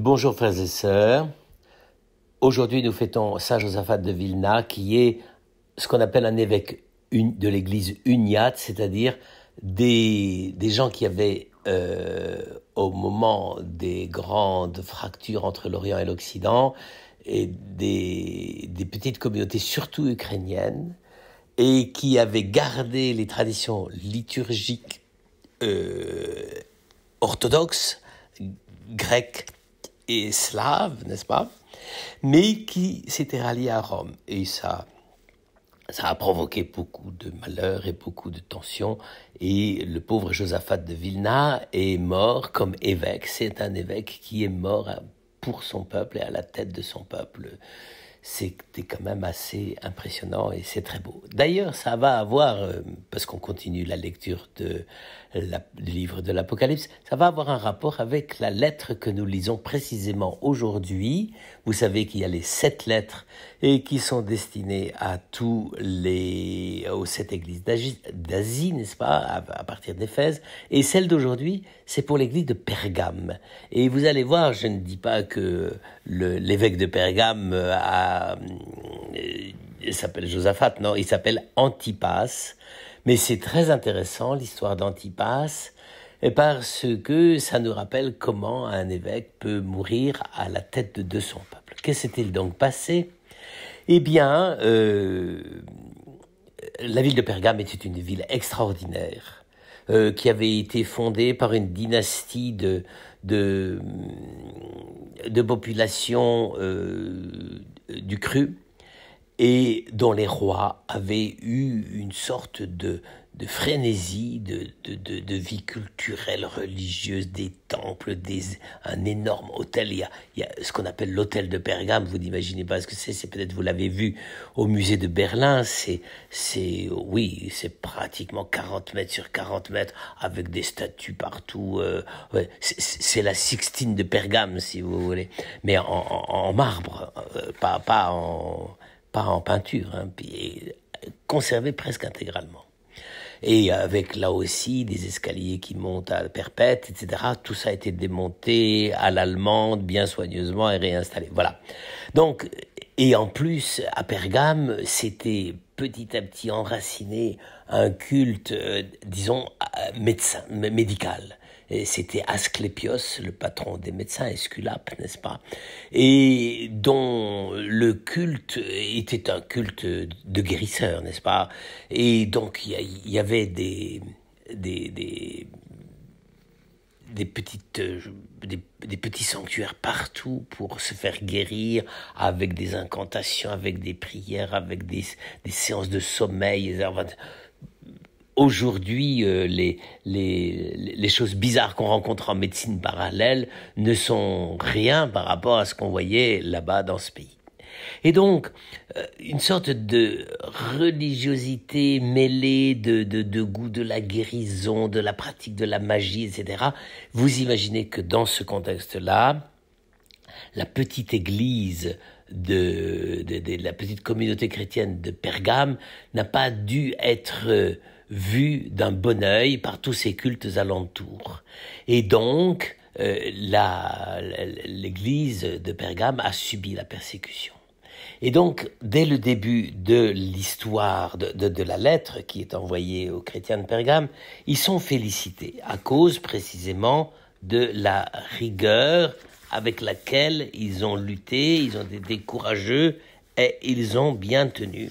Bonjour frères et sœurs. Aujourd'hui, nous fêtons Saint Josaphat de Vilna, qui est ce qu'on appelle un évêque de l'Église uniate, c'est-à-dire des, gens qui avaient, euh, au moment des grandes fractures entre l'Orient et l'Occident, et des, petites communautés, surtout ukrainiennes, et qui avaient gardé les traditions liturgiques euh, orthodoxes, grecques, slave, n'est-ce pas Mais qui s'était rallié à Rome. Et ça, ça a provoqué beaucoup de malheurs et beaucoup de tensions. Et le pauvre Josaphat de Vilna est mort comme évêque. C'est un évêque qui est mort pour son peuple et à la tête de son peuple c'était quand même assez impressionnant et c'est très beau. D'ailleurs, ça va avoir, euh, parce qu'on continue la lecture de la, du livre de l'Apocalypse, ça va avoir un rapport avec la lettre que nous lisons précisément aujourd'hui. Vous savez qu'il y a les sept lettres et qui sont destinés à tous les, aux sept églises d'Asie, n'est-ce pas, à, partir d'Éphèse. Et celle d'aujourd'hui, c'est pour l'église de Pergame. Et vous allez voir, je ne dis pas que l'évêque de Pergame euh, a, euh, s'appelle Josaphat, non, il s'appelle Antipas. Mais c'est très intéressant l'histoire d'Antipas et parce que ça nous rappelle comment un évêque peut mourir à la tête de son peuple. Qu'est-ce qui s'est-il donc passé eh bien, euh, la ville de Pergame était une ville extraordinaire euh, qui avait été fondée par une dynastie de, de, population euh, du cru et dont les rois avaient eu une sorte de, de frénésie, de, de, de, vie culturelle, religieuse, des temples, des, un énorme hôtel. Il y a, ce qu'on appelle l'hôtel de Pergame, vous n'imaginez pas ce que c'est, c'est peut-être vous l'avez vu au musée de Berlin, c'est, c'est, oui, c'est pratiquement 40 mètres sur 40 mètres avec des statues partout. Euh, c'est la Sixtine de Pergame, si vous voulez, mais en, en, marbre, euh, pas, pas, en, pas en peinture, hein, puis conservé presque intégralement et avec là aussi des escaliers qui montent à perpète, etc. Tout ça a été démonté à l'allemande, bien soigneusement et réinstallé. Voilà. Donc, et en plus, à Pergame, c'était petit à petit enraciné un culte, euh, disons, euh, médecin, médical c'était Asclépios, le patron des médecins, Esculape, n'est-ce pas Et dont le culte était un culte de guérisseur, n'est-ce pas Et donc il y, avait des, des, petites, des, petits sanctuaires partout pour se faire guérir avec des incantations, avec des prières, avec des, séances de sommeil aujourd'hui, euh, les, les, les, choses bizarres qu'on rencontre en médecine parallèle ne sont rien par rapport à ce qu'on voyait là-bas dans ce pays. Et donc, euh, une sorte de religiosité mêlée de, de, de, goût de la guérison, de la pratique de la magie, etc. Vous imaginez que dans ce contexte-là, la petite église de, de, la petite communauté chrétienne de Pergame n'a pas dû être euh, vu d'un bon œil par tous ces cultes alentours. Et donc, euh, l'Église de Pergame a subi la persécution. Et donc, dès le début de l'histoire de, de, la lettre qui est envoyée aux chrétiens de Pergame, ils sont félicités à cause précisément de la rigueur avec laquelle ils ont lutté, ils ont été courageux et ils ont bien tenu.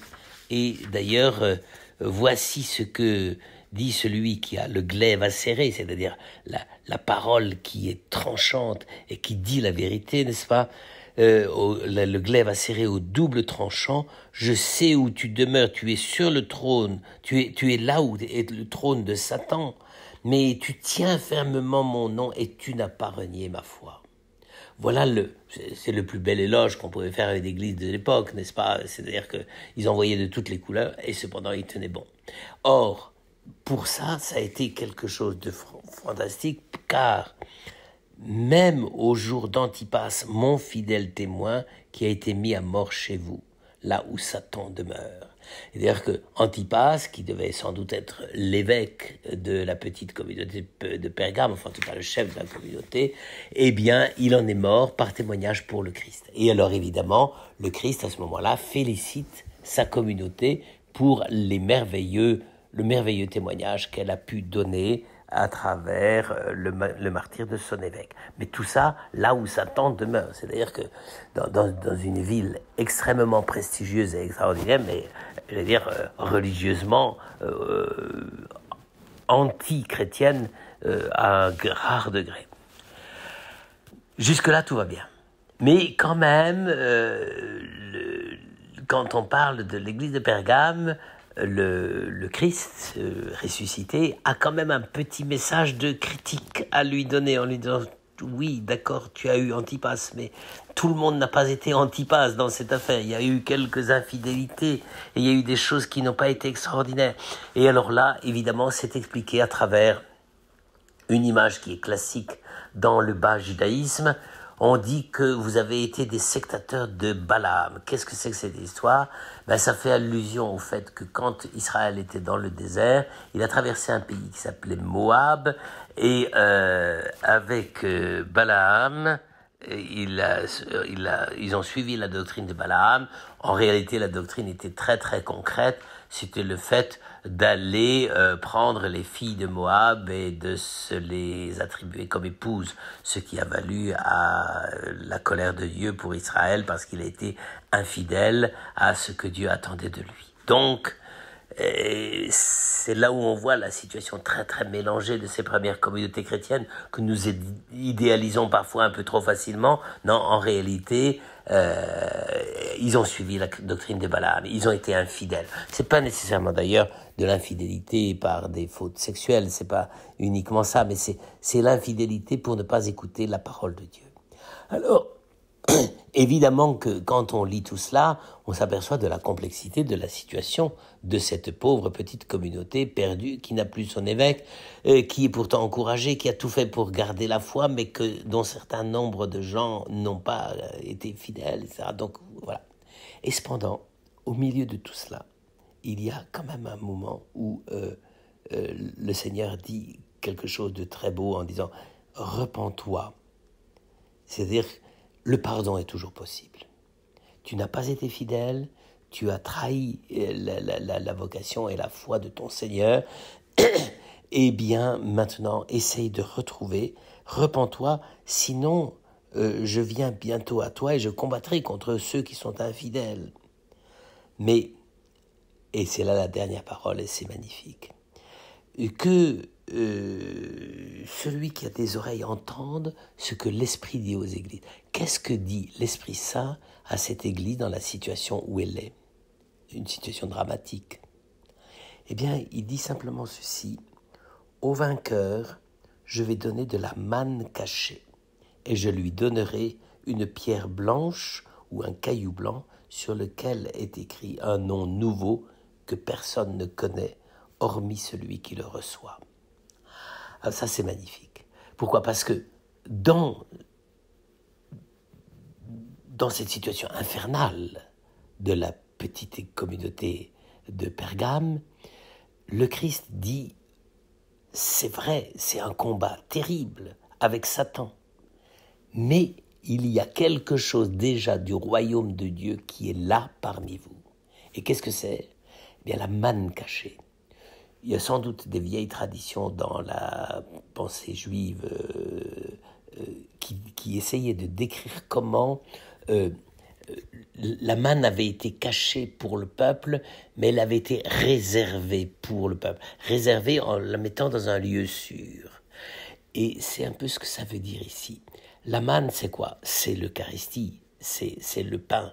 Et d'ailleurs, euh, voici ce que dit celui qui a le glaive acéré, c'est-à-dire la, parole qui est tranchante et qui dit la vérité, n'est-ce pas euh, Le glaive acéré au double tranchant, je sais où tu demeures, tu es sur le trône, tu es, tu es là où est le trône de Satan, mais tu tiens fermement mon nom et tu n'as pas renié ma foi. Voilà le, c'est le plus bel éloge qu'on pouvait faire avec l'église de l'époque, n'est-ce pas C'est-à-dire qu'ils envoyaient de toutes les couleurs et cependant ils tenaient bon. Or, pour ça, ça a été quelque chose de fantastique, car même au jour d'Antipas, mon fidèle témoin qui a été mis à mort chez vous, là où Satan demeure, c'est-à-dire que Antipas, qui devait sans doute être l'évêque de la petite communauté de Pergame, enfin en tout cas le chef de la communauté, eh bien, il en est mort par témoignage pour le Christ. Et alors évidemment, le Christ à ce moment-là félicite sa communauté pour les merveilleux, le merveilleux témoignage qu'elle a pu donner à travers euh, le, le, martyr de son évêque. Mais tout ça, là où Satan demeure. C'est-à-dire que dans, une ville extrêmement prestigieuse et extraordinaire, mais je veux dire euh, religieusement euh, anti-chrétienne à un rare degré. Jusque-là, tout va bien. Mais quand même, quand on parle de l'église de Pergame, le, Christ ressuscité a quand même un petit message de critique à lui donner en lui disant oui, d'accord, tu as eu Antipas, mais tout le monde n'a pas été Antipas dans cette affaire. Il y a eu quelques infidélités, et il y a eu des choses qui n'ont pas été extraordinaires. Et alors là, évidemment, c'est expliqué à travers une image qui est classique dans le bas judaïsme, on dit que vous avez été des sectateurs de Balaam. Qu'est-ce que c'est que cette histoire ben, Ça fait allusion au fait que quand Israël était dans le désert, il a traversé un pays qui s'appelait Moab, et euh, avec euh, Balaam, euh, ils ont suivi la doctrine de Balaam. En réalité, la doctrine était très très concrète c'était le fait d'aller euh, prendre les filles de Moab et de se les attribuer comme épouses, ce qui a valu à euh, la colère de Dieu pour Israël parce qu'il a été infidèle à ce que Dieu attendait de lui. Donc, euh, c'est là où on voit la situation très très mélangée de ces premières communautés chrétiennes que nous idéalisons parfois un peu trop facilement. Non, en réalité, euh, ils ont suivi la doctrine de Balaam, ils ont été infidèles. C'est pas nécessairement d'ailleurs de l'infidélité par des fautes sexuelles, c'est pas uniquement ça, mais c'est l'infidélité pour ne pas écouter la parole de Dieu. Alors, Évidemment que quand on lit tout cela, on s'aperçoit de la complexité de la situation de cette pauvre petite communauté perdue qui n'a plus son évêque, euh, qui est pourtant encouragée, qui a tout fait pour garder la foi, mais que dont certains nombres de gens n'ont pas euh, été fidèles, etc. Donc voilà. Et cependant, au milieu de tout cela, il y a quand même un moment où euh, le Seigneur dit quelque chose de très beau en disant Repends-toi. C'est-à-dire le pardon est toujours possible. Tu n'as pas été fidèle, tu as trahi euh, la, vocation et la foi de ton Seigneur. eh bien, maintenant, essaye de retrouver, repens-toi, sinon euh, je viens bientôt à toi et je combattrai contre ceux qui sont infidèles. Mais, et c'est là la dernière parole, et c'est magnifique, que euh, celui qui a des oreilles entende ce que l'Esprit dit aux églises. Qu'est-ce que dit l'Esprit Saint à cette église dans la situation où elle est Une situation dramatique. Eh bien, il dit simplement ceci. Au vainqueur, je vais donner de la manne cachée, et je lui donnerai une pierre blanche ou un caillou blanc sur lequel est écrit un nom nouveau que personne ne connaît hormis celui qui le reçoit. Alors ah, ça, c'est magnifique. Pourquoi Parce que dans, dans cette situation infernale de la petite communauté de Pergame, le Christ dit, c'est vrai, c'est un combat terrible avec Satan, mais il y a quelque chose déjà du royaume de Dieu qui est là parmi vous. Et qu'est-ce que c'est eh Bien la manne cachée il y a sans doute des vieilles traditions dans la pensée juive euh, euh, qui, qui, essayaient de décrire comment euh, la manne avait été cachée pour le peuple, mais elle avait été réservée pour le peuple, réservée en la mettant dans un lieu sûr. Et c'est un peu ce que ça veut dire ici. La manne, c'est quoi C'est l'Eucharistie, c'est le pain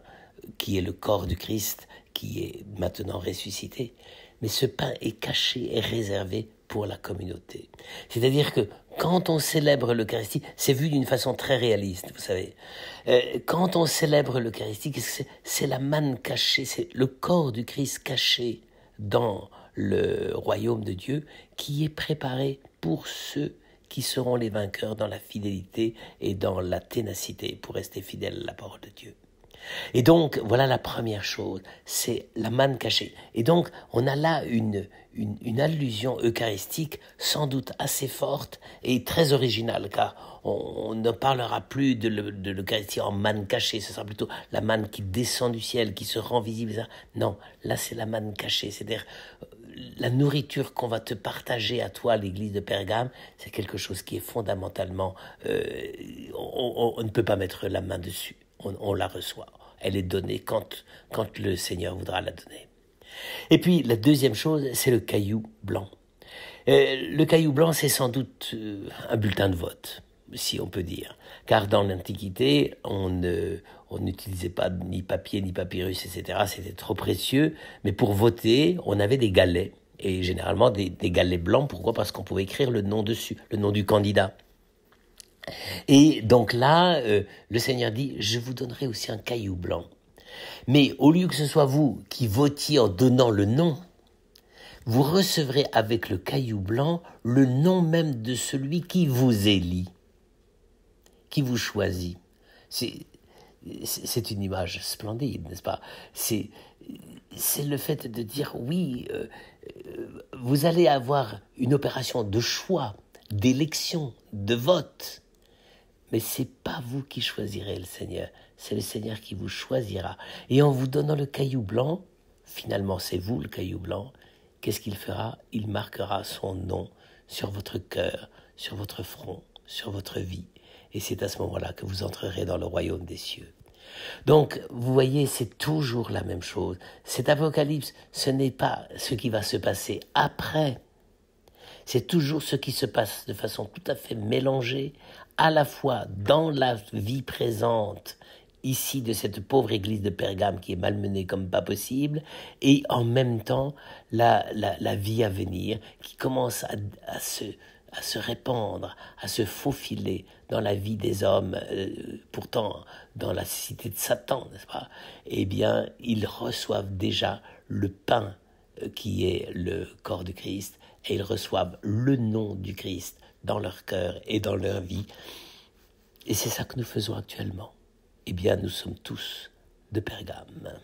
qui est le corps du Christ qui est maintenant ressuscité mais ce pain est caché et réservé pour la communauté. C'est-à-dire que quand on célèbre l'Eucharistie, c'est vu d'une façon très réaliste, vous savez. Euh, quand on célèbre l'Eucharistie, c'est la manne cachée, c'est le corps du Christ caché dans le royaume de Dieu qui est préparé pour ceux qui seront les vainqueurs dans la fidélité et dans la ténacité pour rester fidèles à la parole de Dieu. Et donc, voilà la première chose, c'est la manne cachée. Et donc, on a là une, une, allusion eucharistique sans doute assez forte et très originale, car on, ne parlera plus de l'Eucharistie en manne cachée, ce sera plutôt la manne qui descend du ciel, qui se rend visible. Non, là, c'est la manne cachée, c'est-à-dire euh, la nourriture qu'on va te partager à toi, l'église de Pergame, c'est quelque chose qui est fondamentalement... Euh, on, ne peut pas mettre la main dessus. on, la reçoit elle est donnée quand, le Seigneur voudra la donner. Et puis la deuxième chose, c'est le caillou blanc. Euh, le caillou blanc, c'est sans doute euh, un bulletin de vote, si on peut dire. Car dans l'Antiquité, on n'utilisait pas ni papier ni papyrus, etc. C'était trop précieux. Mais pour voter, on avait des galets. Et généralement des, des galets blancs. Pourquoi Parce qu'on pouvait écrire le nom dessus, le nom du candidat. Et donc là, euh, le Seigneur dit, je vous donnerai aussi un caillou blanc. Mais au lieu que ce soit vous qui votiez en donnant le nom, vous recevrez avec le caillou blanc le nom même de celui qui vous élit, qui vous choisit. C'est une image splendide, n'est-ce pas C'est le fait de dire oui, euh, euh, vous allez avoir une opération de choix, d'élection, de vote mais ce n'est pas vous qui choisirez le Seigneur, c'est le Seigneur qui vous choisira. Et en vous donnant le caillou blanc, finalement c'est vous le caillou blanc, qu'est-ce qu'il fera Il marquera son nom sur votre cœur, sur votre front, sur votre vie. Et c'est à ce moment-là que vous entrerez dans le royaume des cieux. Donc, vous voyez, c'est toujours la même chose. Cet apocalypse, ce n'est pas ce qui va se passer après c'est toujours ce qui se passe de façon tout à fait mélangée, à la fois dans la vie présente, ici, de cette pauvre église de Pergame qui est malmenée comme pas possible, et en même temps la, la, vie à venir qui commence à, se, répandre, à se faufiler dans la vie des hommes, euh, pourtant dans la cité de Satan, n'est-ce pas Eh bien, ils reçoivent déjà le pain euh, qui est le corps de Christ, et ils reçoivent le nom du Christ dans leur cœur et dans leur vie. Et c'est ça que nous faisons actuellement. Eh bien, nous sommes tous de Pergame.